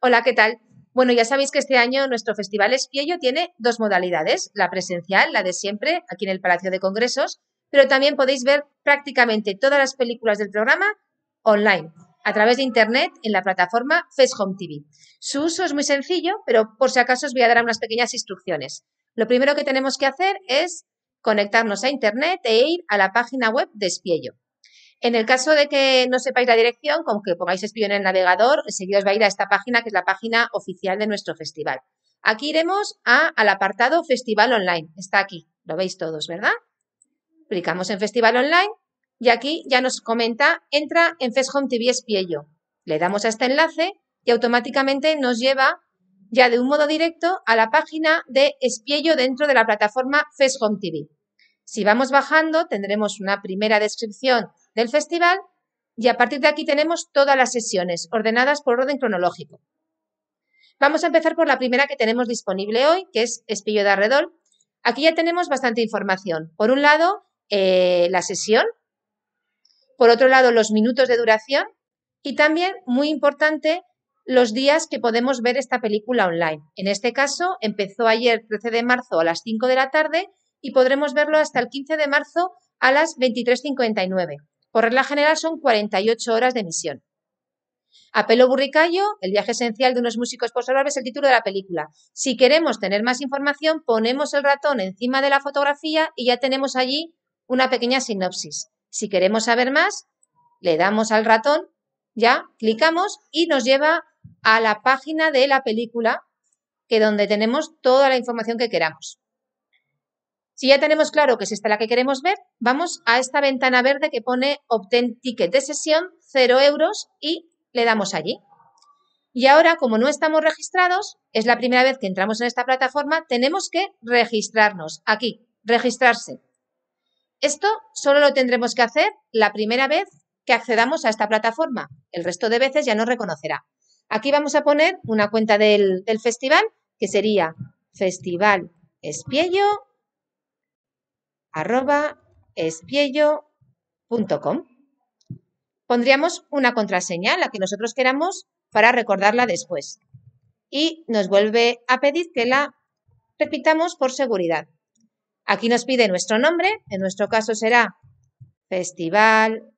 Hola, ¿qué tal? Bueno, ya sabéis que este año nuestro Festival Espiello tiene dos modalidades, la presencial, la de siempre, aquí en el Palacio de Congresos, pero también podéis ver prácticamente todas las películas del programa online, a través de Internet, en la plataforma Fest Home TV. Su uso es muy sencillo, pero por si acaso os voy a dar unas pequeñas instrucciones. Lo primero que tenemos que hacer es conectarnos a Internet e ir a la página web de Espiello. En el caso de que no sepáis la dirección, con que pongáis espío en el navegador, enseguida os va a ir a esta página, que es la página oficial de nuestro festival. Aquí iremos al apartado Festival Online. Está aquí, lo veis todos, ¿verdad? Clicamos en Festival Online y aquí ya nos comenta, entra en Fest Home TV Espiello. Le damos a este enlace y automáticamente nos lleva ya de un modo directo a la página de Espiello dentro de la plataforma Fest Home TV. Si vamos bajando, tendremos una primera descripción del festival y a partir de aquí tenemos todas las sesiones ordenadas por orden cronológico. Vamos a empezar por la primera que tenemos disponible hoy, que es Espillo de Arredol. Aquí ya tenemos bastante información. Por un lado, eh, la sesión, por otro lado, los minutos de duración y también, muy importante, los días que podemos ver esta película online. En este caso, empezó ayer 13 de marzo a las 5 de la tarde y podremos verlo hasta el 15 de marzo a las 23.59. Por regla general son 48 horas de misión. Apelo Burricayo, el viaje esencial de unos músicos por salvar, es el título de la película. Si queremos tener más información, ponemos el ratón encima de la fotografía y ya tenemos allí una pequeña sinopsis. Si queremos saber más, le damos al ratón, ya clicamos y nos lleva a la página de la película, que donde tenemos toda la información que queramos. Si ya tenemos claro que es esta la que queremos ver, vamos a esta ventana verde que pone Obtén ticket de sesión, 0 euros y le damos allí. Y ahora, como no estamos registrados, es la primera vez que entramos en esta plataforma, tenemos que registrarnos aquí, registrarse. Esto solo lo tendremos que hacer la primera vez que accedamos a esta plataforma. El resto de veces ya nos reconocerá. Aquí vamos a poner una cuenta del, festival, que sería Festival Espiello arroba espiello.com. Pondríamos una contraseña, la que nosotros queramos, para recordarla después. Y nos vuelve a pedir que la repitamos por seguridad. Aquí nos pide nuestro nombre, en nuestro caso será Festival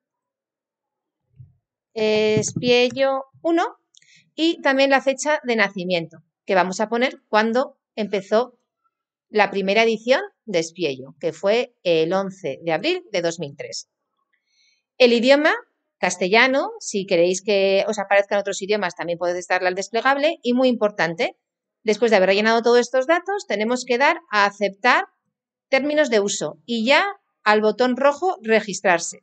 Espiello 1 y también la fecha de nacimiento, que vamos a poner cuando empezó la primera edición de Espiello, que fue el 11 de abril de 2003. El idioma castellano, si queréis que os aparezcan otros idiomas, también podéis darle al desplegable. Y muy importante, después de haber llenado todos estos datos, tenemos que dar a aceptar términos de uso y ya al botón rojo registrarse.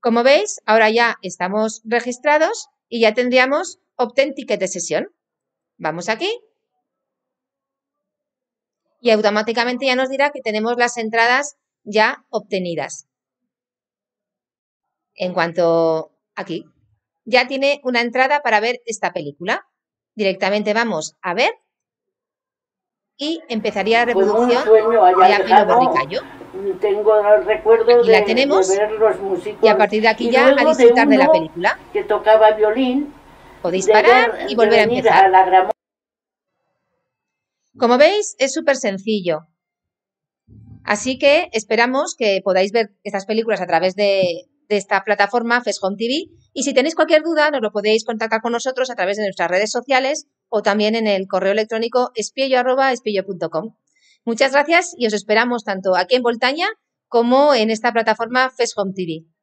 Como veis, ahora ya estamos registrados y ya tendríamos Obtén ticket de sesión. Vamos aquí. Y automáticamente ya nos dirá que tenemos las entradas ya obtenidas. En cuanto aquí, ya tiene una entrada para ver esta película. Directamente vamos a ver y empezaría la pues reproducción de Apelo Borricayo. Tengo recuerdos la tenemos, Y a partir de aquí ya a disfrutar de, de la película. Que tocaba violín Podéis disparar y volver a empezar. Como veis, es súper sencillo. Así que esperamos que podáis ver estas películas a través de, esta plataforma Fes TV. Y si tenéis cualquier duda, nos lo podéis contactar con nosotros a través de nuestras redes sociales o también en el correo electrónico espillo.com. Muchas gracias y os esperamos tanto aquí en Voltaña como en esta plataforma Fes Home TV.